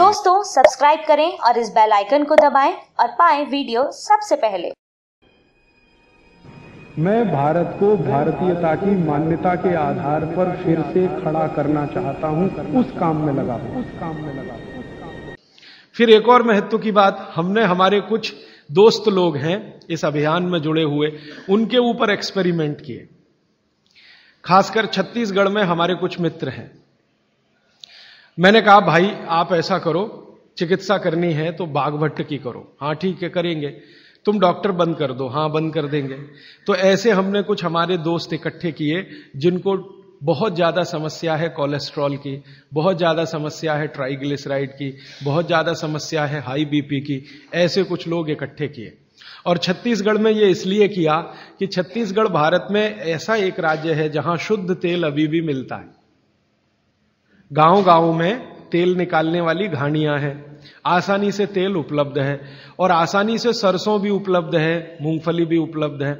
दोस्तों सब्सक्राइब करें और इस बेल आइकन को दबाएं और पाएं वीडियो सबसे पहले मैं भारत को भारतीयता की मान्यता के आधार पर फिर से खड़ा करना चाहता हूं उस काम में लगा उस काम में लगा फिर एक और महत्व की बात हमने हमारे कुछ दोस्त लोग हैं इस अभियान में जुड़े हुए उनके ऊपर एक्सपेरिमेंट किए खासकर छत्तीसगढ़ में हमारे कुछ मित्र हैं मैंने कहा भाई आप ऐसा करो चिकित्सा करनी है तो बाघ भट्ट की करो हाँ ठीक है करेंगे तुम डॉक्टर बंद कर दो हाँ बंद कर देंगे तो ऐसे हमने कुछ हमारे दोस्त इकट्ठे किए जिनको बहुत ज़्यादा समस्या है कोलेस्ट्रॉल की बहुत ज़्यादा समस्या है ट्राइग्लिसराइड की बहुत ज़्यादा समस्या है हाई बीपी की ऐसे कुछ लोग इकट्ठे किए और छत्तीसगढ़ में ये इसलिए किया कि छत्तीसगढ़ भारत में ऐसा एक राज्य है जहां शुद्ध तेल अभी भी मिलता है गांव गांव में तेल निकालने वाली घाणिया हैं आसानी से तेल उपलब्ध है और आसानी से सरसों भी उपलब्ध है मूंगफली भी उपलब्ध है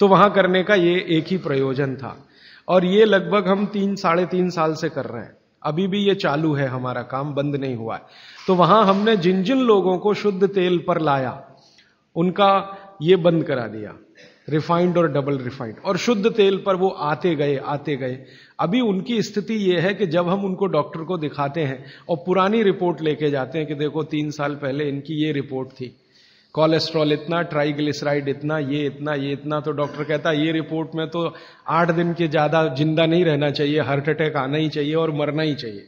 तो वहां करने का ये एक ही प्रयोजन था और ये लगभग हम तीन साढ़े तीन साल से कर रहे हैं अभी भी ये चालू है हमारा काम बंद नहीं हुआ है तो वहां हमने जिन जिन लोगों को शुद्ध तेल पर लाया उनका ये बंद करा दिया रिफाइंड और डबल रिफाइंड और शुद्ध तेल पर वो आते गए आते गए अभी उनकी स्थिति ये है कि जब हम उनको डॉक्टर को दिखाते हैं और पुरानी रिपोर्ट लेके जाते हैं कि देखो तीन साल पहले इनकी ये रिपोर्ट थी कोलेस्ट्रॉल इतना ट्राइग्लिसराइड इतना ये इतना ये इतना तो डॉक्टर कहता है ये रिपोर्ट में तो आठ दिन के ज़्यादा जिंदा नहीं रहना चाहिए हार्ट अटैक आना ही चाहिए और मरना ही चाहिए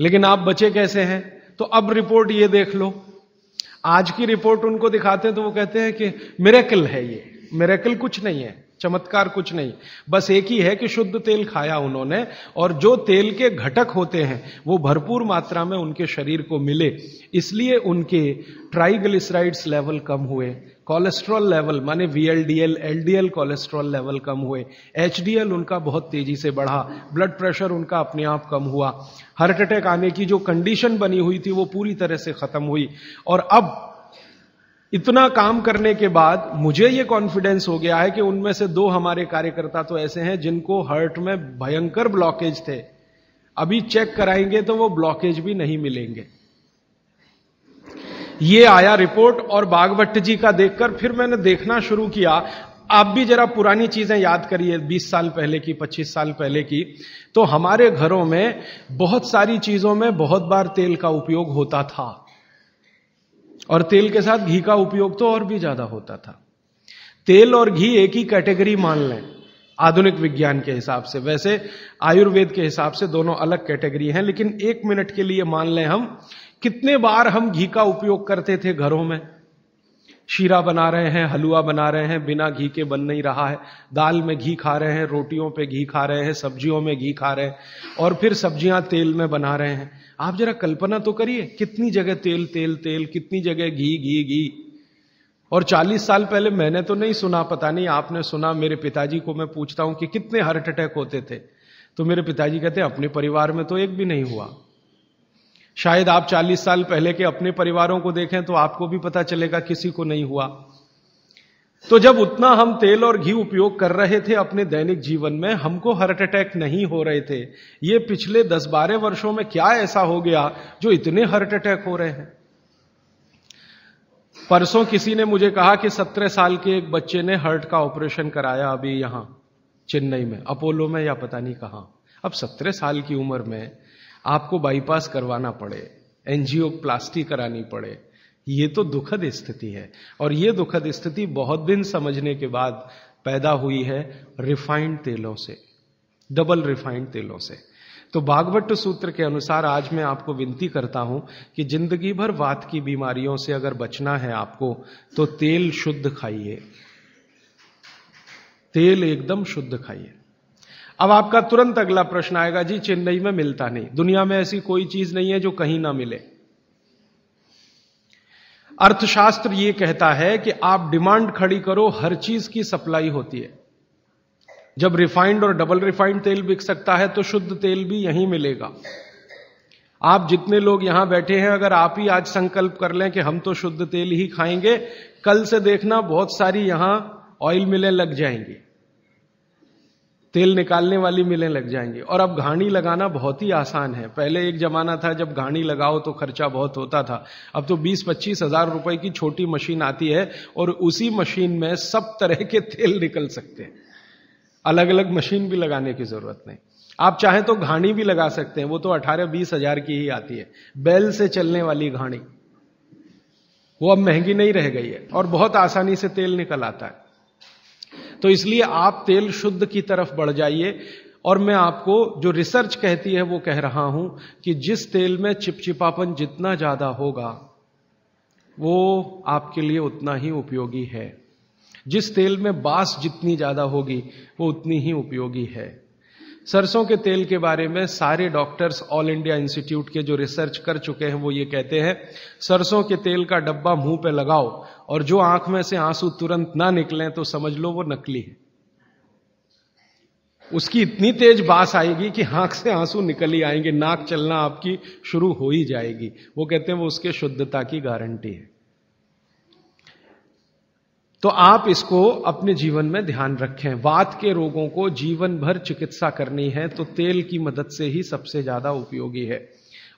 लेकिन आप बचे कैसे हैं तो अब रिपोर्ट ये देख लो आज की रिपोर्ट उनको दिखाते हैं तो वो कहते हैं कि मेरेकल है ये मेरेकल कुछ नहीं है चमत्कार कुछ नहीं बस एक ही है कि शुद्ध तेल खाया उन्होंने और जो तेल के घटक होते हैं वो भरपूर मात्रा में उनके शरीर को मिले इसलिए उनके ट्राइग्लिसराइड्स लेवल कम हुए कोलेस्ट्रॉल लेवल माने वीएलडीएल एलडीएल कोलेस्ट्रॉल लेवल कम हुए एचडीएल उनका बहुत तेजी से बढ़ा ब्लड प्रेशर उनका अपने आप कम हुआ हार्ट अटैक आने की जो कंडीशन बनी हुई थी वो पूरी तरह से खत्म हुई और अब इतना काम करने के बाद मुझे ये कॉन्फिडेंस हो गया है कि उनमें से दो हमारे कार्यकर्ता तो ऐसे हैं जिनको हर्ट में भयंकर ब्लॉकेज थे अभी चेक कराएंगे तो वो ब्लॉकेज भी नहीं मिलेंगे ये आया रिपोर्ट और बागवट जी का देखकर फिर मैंने देखना शुरू किया आप भी जरा पुरानी चीजें याद करिए 20 साल पहले की 25 साल पहले की तो हमारे घरों में बहुत सारी चीजों में बहुत बार तेल का उपयोग होता था और तेल के साथ घी का उपयोग तो और भी ज्यादा होता था तेल और घी एक ही कैटेगरी मान लें आधुनिक विज्ञान के हिसाब से वैसे आयुर्वेद के हिसाब से दोनों अलग कैटेगरी हैं लेकिन एक मिनट के लिए मान लें हम कितने बार हम घी का उपयोग करते थे घरों में शीरा बना रहे हैं हलवा बना रहे हैं बिना घी के बन नहीं रहा है दाल में घी खा रहे हैं रोटियों पे घी खा रहे हैं सब्जियों में घी खा रहे हैं और फिर सब्जियां तेल में बना रहे हैं आप जरा कल्पना तो करिए कितनी जगह तेल तेल तेल कितनी जगह घी घी घी और 40 साल पहले मैंने तो नहीं सुना पता नहीं आपने सुना मेरे पिताजी को मैं पूछता हूं कि कितने हार्ट अटैक होते थे तो मेरे पिताजी कहते अपने परिवार में तो एक भी नहीं हुआ शायद आप 40 साल पहले के अपने परिवारों को देखें तो आपको भी पता चलेगा किसी को नहीं हुआ तो जब उतना हम तेल और घी उपयोग कर रहे थे अपने दैनिक जीवन में हमको हार्ट अटैक नहीं हो रहे थे ये पिछले 10-12 वर्षों में क्या ऐसा हो गया जो इतने हार्ट अटैक हो रहे हैं परसों किसी ने मुझे कहा कि 17 साल के एक बच्चे ने हार्ट का ऑपरेशन कराया अभी यहां चेन्नई में अपोलो में या पता नहीं कहां अब 17 साल की उम्र में आपको बाईपास करवाना पड़े एनजीओ प्लास्टी करानी पड़े ये तो दुखद स्थिति है और ये दुखद स्थिति बहुत दिन समझने के बाद पैदा हुई है रिफाइंड तेलों से डबल रिफाइंड तेलों से तो बागवट सूत्र के अनुसार आज मैं आपको विनती करता हूं कि जिंदगी भर वात की बीमारियों से अगर बचना है आपको तो तेल शुद्ध खाइए तेल एकदम शुद्ध खाइए अब आपका तुरंत अगला प्रश्न आएगा जी चेन्नई में मिलता नहीं दुनिया में ऐसी कोई चीज नहीं है जो कहीं ना मिले अर्थशास्त्र ये कहता है कि आप डिमांड खड़ी करो हर चीज की सप्लाई होती है जब रिफाइंड और डबल रिफाइंड तेल बिक सकता है तो शुद्ध तेल भी यहीं मिलेगा आप जितने लोग यहां बैठे हैं अगर आप ही आज संकल्प कर लें कि हम तो शुद्ध तेल ही खाएंगे कल से देखना बहुत सारी यहां ऑयल मिलें लग जाएंगी तेल निकालने वाली मिलें लग जाएंगी और अब घाणी लगाना बहुत ही आसान है पहले एक जमाना था जब घाणी लगाओ तो खर्चा बहुत होता था अब तो बीस पच्चीस हजार रुपए की छोटी मशीन आती है और उसी मशीन में सब तरह के तेल निकल सकते हैं अलग अलग मशीन भी लगाने की जरूरत नहीं आप चाहें तो घाणी भी लगा सकते हैं वो तो अठारह बीस हजार की ही आती है बैल से चलने वाली घाणी वो अब महंगी नहीं रह गई है और बहुत आसानी से तेल निकल आता है तो इसलिए आप तेल शुद्ध की तरफ बढ़ जाइए और मैं आपको जो रिसर्च कहती है वो कह रहा हूं कि जिस तेल में चिपचिपापन जितना ज्यादा होगा वो आपके लिए उतना ही उपयोगी है जिस तेल में बास जितनी ज्यादा होगी वो उतनी ही उपयोगी है सरसों के तेल के बारे में सारे डॉक्टर्स ऑल इंडिया इंस्टीट्यूट के जो रिसर्च कर चुके हैं वो ये कहते हैं सरसों के तेल का डब्बा मुंह पे लगाओ और जो आंख में से आंसू तुरंत ना निकले तो समझ लो वो नकली है उसकी इतनी तेज बास आएगी कि आंख से आंसू निकल ही आएंगे नाक चलना आपकी शुरू हो ही जाएगी वो कहते हैं वो उसके शुद्धता की गारंटी है तो आप इसको अपने जीवन में ध्यान रखें वात के रोगों को जीवन भर चिकित्सा करनी है तो तेल की मदद से ही सबसे ज्यादा उपयोगी है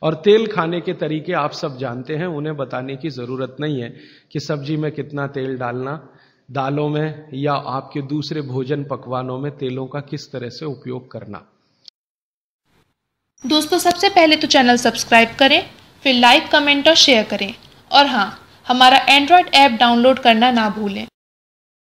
और तेल खाने के तरीके आप सब जानते हैं उन्हें बताने की ज़रूरत नहीं है कि सब्जी में कितना तेल डालना दालों में या आपके दूसरे भोजन पकवानों में तेलों का किस तरह से उपयोग करना दोस्तों सबसे पहले तो चैनल सब्सक्राइब करें फिर लाइक कमेंट और शेयर करें और हाँ हमारा एंड्रॉयड ऐप डाउनलोड करना ना भूलें